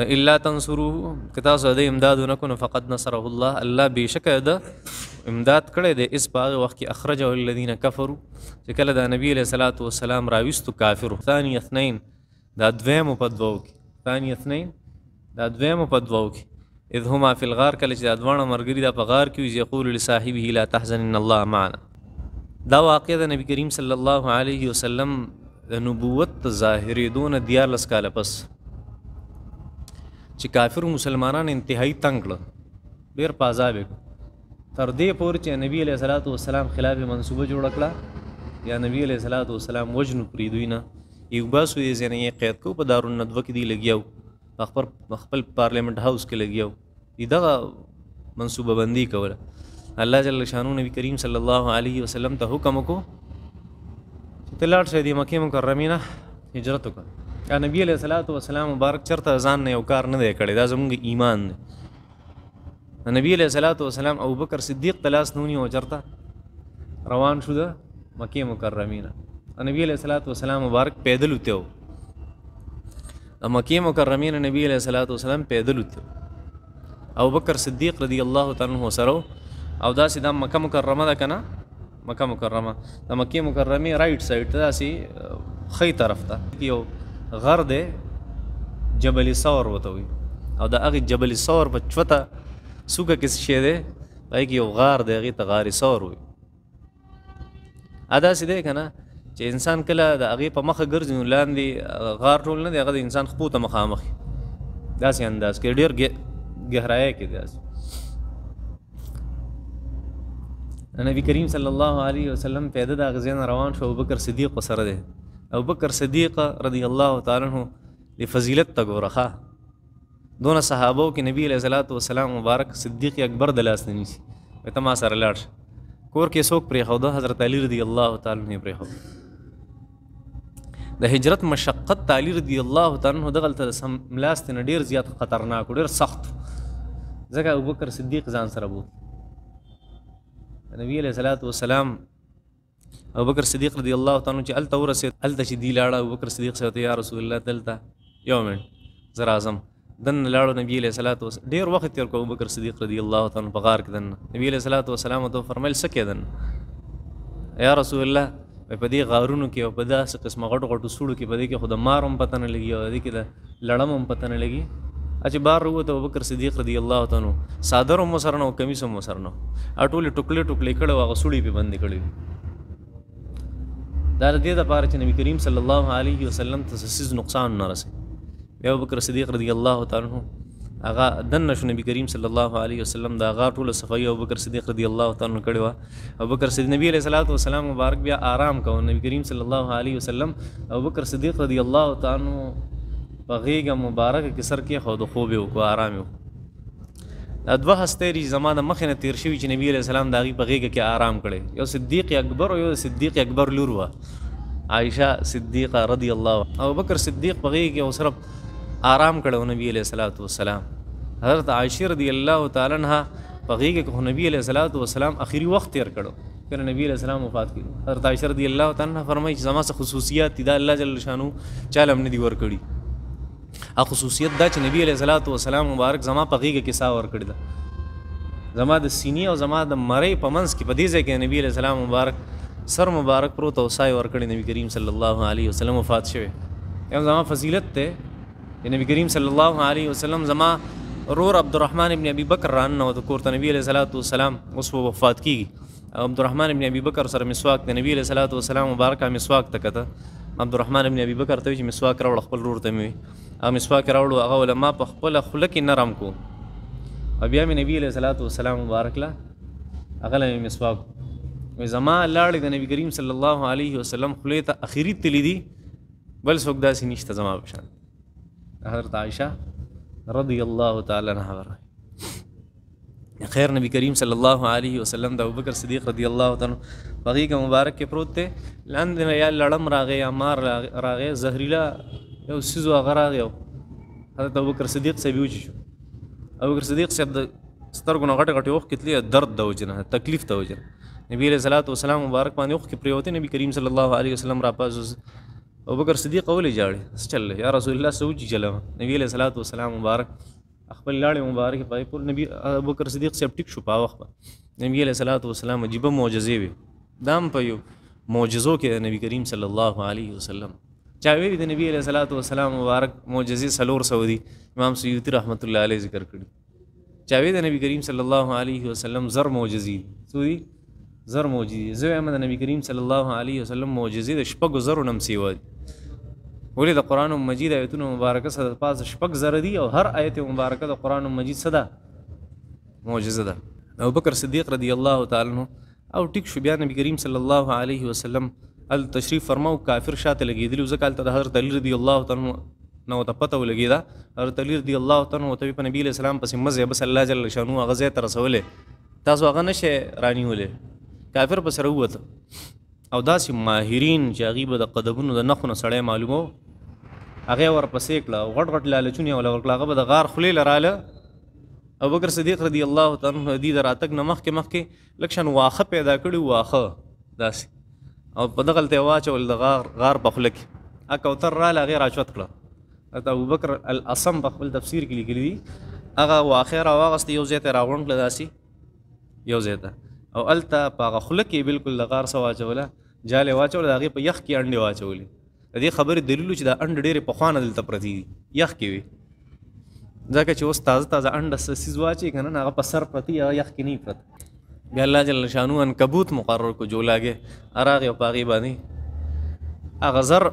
نو الا تنصروه کتا سو د امداد نکونه فقط نصره الله الله بشکه د امداد کړي د اس باغ وخت کې اخرجه الذين كفروا چې کله د نبی له صلوات و سلام راويستو کافر ثاني اثنين دا دویم په دوو کې ثاني اثنين دا دویم په دوو کې اذ هما فی الغار کله چې د دوانه مرګری د په غار کې یقول لصاحبه لا تحزن ان الله معنا دا واقع د نبی کریم صلی الله علیه وسلم د نبوت ظاهری دون دیار لسکاله پس چې کافر مسلمانان انتهایی تنگ کړل ډیر په عذاب تر دې پورې چې نبی علیہ الصلوۃ والسلام خلاف منسوبه جوړ کړه یا نبی علیہ الصلوۃ والسلام وجن پری دوی نه یو باسو یې زنه قید کو په دارون ندوه کې دی لګیاو خپل خپل پارلیمنت هاوس کې لګیاو دغه منسوبه بندي کوله الله جل شانو نبی کریم صلی الله علیه وسلم ته حکم کو چې تلاړ شه دی مکه مکرمه هجرت وکړه یا نبی علیہ الصلوۃ والسلام مبارک چرته ځان نه یو کار نه دی کړی دا زموږ ایمان دی نبی علیہ الصلوۃ والسلام ابوبکر صدیق تلاس نونی او چرته روان شو د مکه مکرمه نه نبی علیہ الصلوۃ والسلام مبارک پیدل وته مکه مکرمه نه نبی علیہ الصلوۃ والسلام پیدل وته ابوبکر صدیق رضی الله تعالی عنہ سره او داسې دا مکه مکرمه ده کنه مکه مکرمه د مکه مکرمه رائټ سایډ ته داسې خی طرف ته یو غر دی جبل ثور وته وي او د هغې جبل ثور په چوته څوکه کې شی دی پای کې یو غار دی هغې ته غار ثور وي اداسې دی که نه چې انسان کله د هغې په مخه ګرځي نو لاندې غار ټول نه دی هغه د انسان خپو ته مخامخ داسې انداز کې ډېر ګهرایه کې داسې نبی کریم صلی الله علیه وسلم پیدا د غزین روان شو ابوبکر صدیق سره دی ابو بکر صدیق رضی الله تعالی عنہ د فضیلت ته ګورخه دونه صحابو کې نبی علیہ الصلوۃ والسلام مبارک صدیق اکبر د لاس نه نیسی ته ما سره لاړ کور کې څوک پرې خو حضرت علی رضی الله تعالی عنہ پرې خو د هجرت مشقت تعالی رضی الله تعالی عنہ دغه تر سم ملاست نه ډیر زیات خطرناک ډیر سخت ځکه ابوبکر صدیق ځان سره بو نبی علیہ الصلوۃ والسلام ابو بکر صدیق رضی الله تعالی چې الته ورسید الته چې دی لاړه ابو بکر صدیق سره یا رسول الله دلته یو منټ زر اعظم دن لاړو نبی له صلوات وس ډیر وخت تیر کو ابو بکر صدیق رضی الله تعالی په غار کې دن نبی له صلوات و سلام ته فرمایل سکه دن یا رسول الله په دې غارونو کې په داسې قسم غټ غټ سړو کې په دې کې خود مارم پته نه لګي او دې کې د لړم هم پته نه لګي چې بار وروته ابوبکر صدیق رضی الله تعالی صادر هم سره نو کمیس هم سره نو ټوله ټوکلې ټوکلې کړه واغ سړی په بند کړی دا د دې لپاره چې نبی کریم صلی الله علیه وسلم ته سسیز نقصان نه رسي بیا ابوبکر صدیق رضی الله تعالی عنہ اغا دنه شو نبی کریم صلی الله علیه وسلم دا غا ټول صفای ابوبکر صدیق رضی الله تعالی عنہ کړي وا ابوبکر صدیق نبی علیہ الصلوۃ والسلام مبارک بیا آرام کو نبی کریم صلی الله علیه وسلم ابوبکر صدیق رضی الله تعالی عنہ په غیږه مبارک کې سر کې خو د خوب او آرام وکړ دا دوه هسته ری زمانه مخه نه تیر شوی چې نبی علیہ السلام دا غي په غیګه کې آرام کړي یو صدیق اکبر او یو صدیق اکبر لور و عائشہ صدیقہ رضی الله او بکر صدیق په غیګه او صرف آرام کړو نبی علیہ الصلوۃ والسلام حضرت عائشہ رضی الله تعالی عنها پغې کې کو نبی علیہ الصلوۃ والسلام اخیری وخت تیر کړو کله نبی علیہ السلام وفات کړ حضرت عائشہ رضی الله تعالی عنها فرمایي چې زما څه خصوصیات دي دا الله جل شانو چاله امن دي ور کړی او خصوصیت دا چې نبی علیہ الصلوۃ والسلام مبارک زما په غیږه کې سا ور کړی دا زما د سینې او زما د مړې په منځ کې په دې ځای کې نبی علیہ السلام مبارک سر مبارک پروت او سای ور کړی نبی کریم صلی الله علیه وسلم وفات شوه یم زما فضیلت ته نبی کریم صلی الله علیه وسلم زما رور عبدالرحمن ابن ابي بکر ران نو د کور ته نبی علیہ الصلوۃ والسلام اوس وفات کیږي عبدالرحمن ابن ابي بکر سره مسواک د نبی علیہ الصلوۃ والسلام مبارک مسواک تکته عبدالرحمن ابن ابي بکر ته چې مسواک راوړ خپل ورور ته می هغه مسواک راوړ هغه علما په خپل خله کې نرم کو او بیا مې نبی صلی الله و سلام مبارک لا هغه لې مسواک وې زما لاړې د نبی کریم صلی الله علیه وسلم خله ته اخیری تلې دي بل څوک داسې نشته زما په شان حضرت عائشہ رضی الله تعالی عنها خیر نبی کریم صلی الله علیه وسلم د ابوبکر صدیق رضی الله تعالی باغی کا مبارک کې پروت ته لاندې نه یا لړم راغې یا مار راغې زهريلا یو سيزو هغه راغې حضرت ابوبکر صدیق سه بیوچ شو ابوبکر صدیق سه د سترګو نه غټ غټ وخت کتلې درد د وجنه تکلیف د وجنه نبی علیہ الصلوۃ والسلام مبارک باندې وخت کې پریوته نبی کریم صلی الله علیه وسلم را پاز ابوبکر صدیق اولې جاړي چل یا رسول الله سوجي چلم نبی علیہ الصلوۃ والسلام مبارک خپل لاړې مبارک پای پر نبی ابوبکر صدیق سیب ټیک شو پاوخ په نبی علیہ الصلوۃ والسلام عجیب معجزې وي دام په یو معجزو کې نبی کریم صلی الله علیه وسلم چا ویلي د نبی علیہ الصلوۃ والسلام مبارک معجزې سلور سعودي امام سیوطی رحمت الله علیه ذکر کړی چا وی د نبی کریم صلی الله علیه وسلم زر معجزې سعودي زر معجزې زوی احمد نبی کریم صلی الله علیه وسلم معجزې د شپږ زر نم سیوادي ولې د قران مجید آیتونو مبارکه سره پاس شپږ زره دي او هر آیت مبارکه د قران مجید صدا معجزه ده ابو بکر صدیق رضی الله تعالی عنہ او ټیک شو بیا نبی کریم صلی الله علیه وسلم ال تشریف فرماو کافر شاته لګیدل ځکه ال حضرت علی رضی الله تعالی نو ته پته ولګیدا حضرت علی رضی الله تعالی او ته په نبی اسلام پسې مزه بس الله جل شانو غزه تر رسولې تاسو هغه نشه رانیولې کافر پر سره وته او داسې ماهرین چې هغې به د قدمونو د نخونه سړی معلومه هغه ورپسې کړه غټ غټ لالچونه ولا ورکړه هغه به د غار خلی لراله ابوبکر صدیق رضی الله تعالی عنہ دې دراتک نمخ کې مخ کې لکشن واخه پیدا کړي واخه داسې او په دغه ته واچول د غار غار په خلک ا کوتر را لغه راچوت کړه اته ابوبکر الاصم په خپل تفسیر کې لیکلی دی هغه واخه را واغست یو ځای ته راوند کړه داسې یو ځای ته او الته په غخله کې بالکل لغار سوا چوله جاله واچول دغه په یخ کې انډي واچولې د دې خبرې دلیل چې دا انډ ډېرې پخوانه دلته پرتی دي یخ کې وي ځکه چې اوس تازه تازه انډه سیز واچي کنه هغه په سر پرتی یا یخ کې نه پرت بیا الله جل شانو ان کبوت مقرر کو جولاګه اراغ او پاغي باندې هغه زر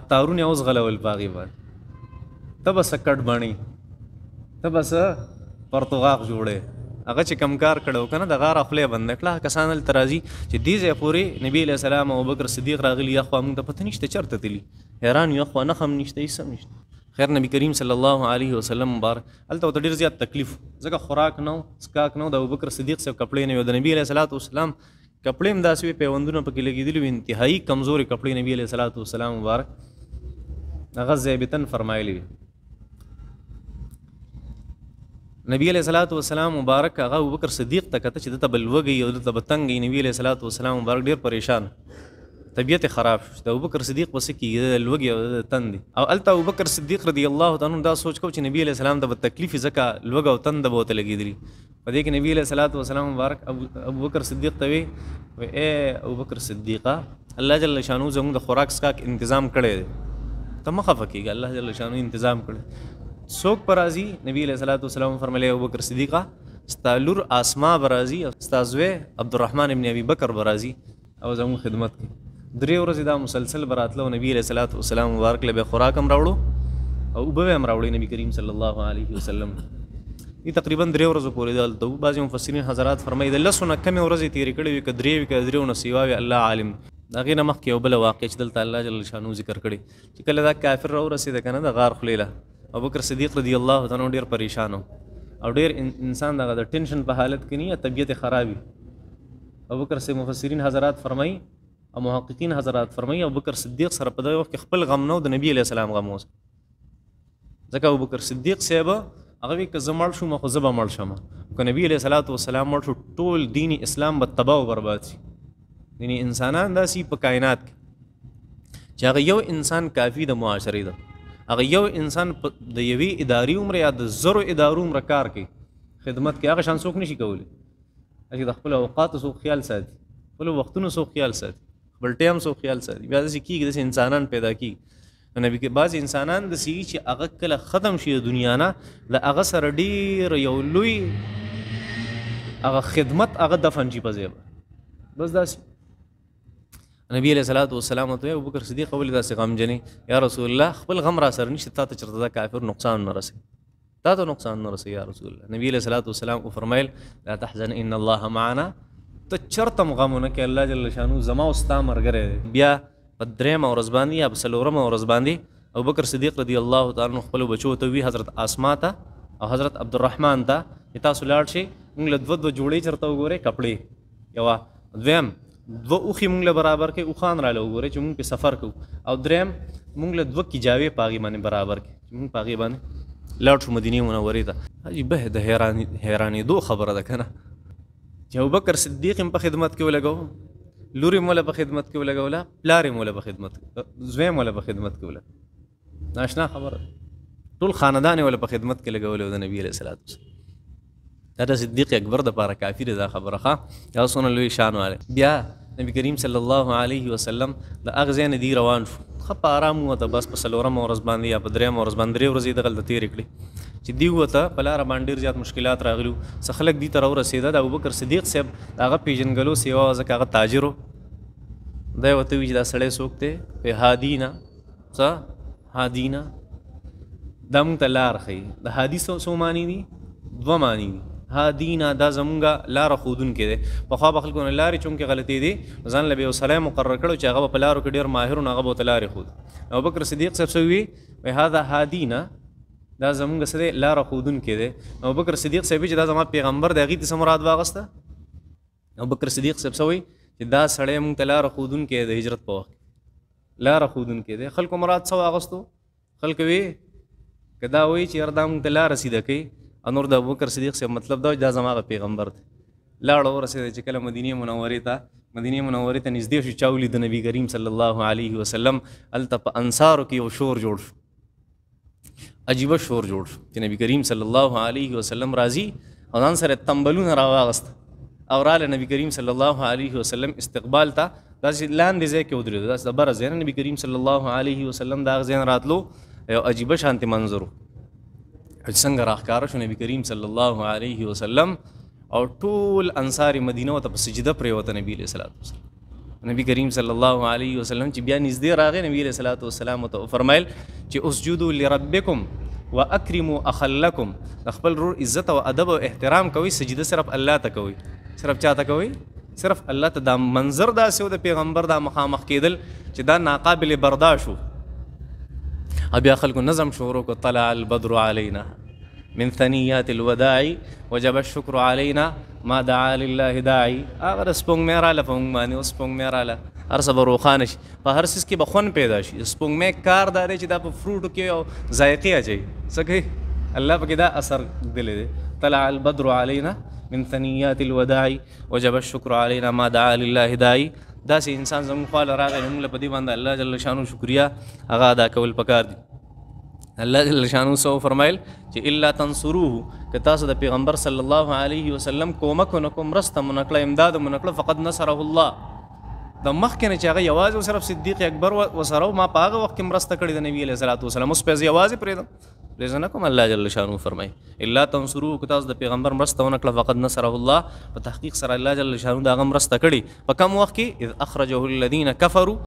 اتارونه اوس غلول پاغي باندې تبس کټ باندې تبس پرتغاق جوړه هغه چې کم کار کړو کنه د غار خپل بند کړه کسان تل ترازی چې دې ځای پورې نبی له سلام او بکر صدیق راغلی یا خو موږ ته پته نشته چرته تلی حیران یو خو نه هم نشته هیڅ هم نشته خیر نبی کریم صلی الله علیه وسلم بار الته ته ډیر زیات تکلیف ځکه خوراک نو سکاک نو د ابوبکر صدیق سره کپڑے نه د نبی علیه الصلاۃ والسلام کپڑے هم داسې پیوندونه پکې لګېدلي وي انتهایی کمزوري کپڑے نبی علیه الصلاۃ والسلام مبارک هغه زیبتن فرمایلی وي نبی علیہ الصلوۃ والسلام مبارک هغه ابوبکر صدیق ته کته چې د تبلوګي او د تبتنګي نبی علیہ الصلوۃ والسلام مبارک ډیر پریشان طبیعت خراب شو د ابوبکر صدیق پس کې د لوګي او د تند او الته ابوبکر صدیق رضی الله تعالی دا سوچ کو چې نبی علیہ السلام د تکلیف زکه لوګ او تند بوته لګیدلی په دې کې نبی علیہ الصلوۃ والسلام مبارک ابوبکر صدیق ته وی و اے ابوبکر صدیقه الله جل شانو زموږ د خوراک سکاک تنظیم کړي ته مخه فکیږي الله جل شانو تنظیم کړي څوک برازي نبی له صلوات والسلام فرمایلی ابو بکر صدیقه استالور اسما برازي استاذوي عبدالرحمن ابن ابي بکر برازي او زمو خدمت کوي درې ورځې دا مسلسل براتلو نبی له صلوات والسلام مبارک له خوراک هم راوړو او وبو هم راوړي نبی کریم صلی الله علیه وسلم دی تقریبا درې ورځې پورې دلته بعضی مفسرین حضرات فرمایي د لسو نه کمې ورځې تیرې کړې وي که درې وي که درېو نه سیوا وي الله عالم د هغې نه مخکې یو بله واقع چې دلته الله جل شانو ذکر کړي چې کله دا کافر راورسېده که نه د غار خولې ابوبکر صدیق رضی الله تعالی ډیر پریشان او ډیر انسان دغه د ټینشن په حالت کې نه طبیعت خرابي ابوبکر سے مفسرین حضرات فرمایي او محققین حضرات فرمایي ابوبکر صدیق سره په دغه وخت کې خپل غم نو د نبی علی السلام غم اوس ځکه ابوبکر صدیق صاحب هغه کې زمړ شو مخ زبا مړ شم کو نبی علی صلوات و سلام مړ شو ټول دین اسلام به تباہ او برباد شي یعنی انسانان داسې په کائنات کې چې هغه یو انسان کافی د معاشرې ده هغه یو انسان د یوې اداري عمر یا د زرو ادارو عمر کار کوي خدمت کې هغه شان څوک نشي کولی چې د خپل اوقات سو خیال ساتي خپل وختونو سو خیال ساتي خپل ټیم سو خیال ساتي بیا داسې کېږي داسې انسانان پیدا کېږي نبی کې بعض انسانان د سی چې هغه کله ختم شي د دنیا نه د هغه سره ډیر یو لوی هغه خدمت هغه دفن شي په ځای بس داسې نبی علیہ الصلوۃ والسلام ته ابو بکر صدیق ولې داسې غمجنې یا رسول الله خپل غم را سره نشته تاسو چرته دا کافر نقصان نه رسي تا ته نقصان نه رسي یا رسول الله نبی علیہ الصلوۃ والسلام فرمایل لا تحزن ان الله معنا ته چرتم غم نه کې الله جل شانو زما او ستا مرګره بیا په درېم او رزباندی یا په سلورم او رزباندی ابو بکر صدیق رضی الله تعالی عنہ خپل بچو ته وی حضرت اسما ته او حضرت عبدالرحمن ته تاسو لاړ شئ موږ له دوه دوه جوړې چرته وګورئ کپړې یوه دویم دوه اوخي مونږ له برابر کې اوخان را لګورې چې مونږ په سفر کو او دریم مونږ له دوه کیجاوي پاغي باندې برابر کې چې مونږ پاغي باندې لاړ شو مدینه منورې ته حاجی به د حیرانی حیرانی دوه خبره ده کنه چې ابوبکر صدیق هم په خدمت کې ولګو لوري مولا په خدمت کې ولګولا پلاري مولا په خدمت زوی مولا په خدمت کې ولا ناشنا خبره ټول خاندان ولا په خدمت کې لګولو د نبی له صلوات والسلام دا د صدیق اکبر د پاره کافی ده خبره ښه یا سونه لوی شان والے بیا نبی کریم صلی الله علیه وسلم د اغه ځای نه دی روان شو خپ آرام وو ته بس په سلورم ورځ باندې یا په دریم ورځ باندې ورځې د غلطی تیر کړی چې دی وته په لار باندې ډیر زیات مشکلات راغلو سخلک دی تر ورسېده د ابوبکر صدیق صاحب هغه پیژنګلو سیوا ځکه هغه تاجرو دا وته وی دا سړی څوک دی په هادینا څه هادینا دم تلار خي د حدیثو سو معنی دي دوه معنی دي ها دینا دا زمونږه لار خودون کې ده په خوا به خلکو نه لارې چونکې غلطي دي ځان له یو سلام مقرر کړو چې هغه په لارو کې ډیر ماهر نه هغه به تلارې خود ابو بکر صدیق صاحب سوي وی هاذا هادینا دا زمونږ سره لار خودون کې ده ابو بکر صدیق صاحب چې دا زمو پیغمبر دی غي د مراد واغسته ابو بکر صدیق صاحب سوي چې دا سړی مونږ ته لار خودون کې د هجرت په وخت لار خودون کې ده خلکو مراد سو اغستو خلک وی کدا وی چې اردام ته لار رسیدکې انور د ابوبکر صدیق سے مطلب دا دا زماغه پیغمبر دی لاړ ورسېد چې کله مدینه منورې ته مدینه منورې ته نږدې شو چاولی د نبی کریم صلی الله علیه وسلم الته په انصارو کې یو شور جوړ شو عجیب شور جوړ شو چې نبی کریم صلی الله علیه وسلم راضي او ځان سره تنبلونه راواغست او راله نبی کریم صلی الله علیه وسلم استقبال ته داسې لاندې ځای کې ودرېدو داسې د بره ځای نه نبی کریم صلی الله علیه وسلم دا ځای راتلو یو عجیبه شانتي منظر و څنګه راخکاره شو نبی کریم صلی الله علیه وسلم او ټول انصار مدینه ته په سجده پریوت نبی علیہ الصلوۃ والسلام نبی کریم صلی الله علیه وسلم چې بیا نږدې راغی نبی علیہ الصلوۃ والسلام ته فرمایل چې اسجدوا لربکم واکرموا اخلکم خپل رور عزت او ادب او احترام کوي سجده صرف الله ته کوي صرف چا ته کوي صرف الله ته دا منظر داسې او د پیغمبر دا مخامخ کېدل چې دا ناقابل برداشت وو أبي خلق نزم شورك وطلع البدر علينا من ثنيات الوداع وجب الشكر علينا ما دعا لله داعي أغر سبونغ ميرا لفونغ ماني وسبونغ ميرا لا ل هر سبا روخانه شي په هر سیس کې به خوند پیدا شي سپنګ مې کار داري چې دا په فروټو کې او ذایقې اچي څه کوي الله پکې دا اثر دلی دی طلع البدر علينا من ثنيات الوداع وجب الشكر علينا ما دعا لله داعي داسې انسان زموږ خواله راغی موږ له په دې باندې الله جل شانو شکریا هغه ادا کول پکار دي الله جل شانو سو فرمایل چې الا تنصروه که تاسو د پیغمبر صلی الله علیه وسلم کومک ونکوم رسته منکړه امداد منکړه فقط نصره الله د مخکې نه چې هغه یوازې او صرف صدیق اکبر وسره ما په هغه وخت کې مرسته کړې د نبی علیه صلات وسلم اوس پیسې یوازې پرېږدم پرېږدم نه کوم الله جل شانو فرمایي الا تنصرو که تاسو د پیغمبر مرسته ونه کړه فقد نصره الله په تحقیق سره الله جل شانو د هغه مرسته کړې په کم وخت کې اذ اخرجه الذین کفروا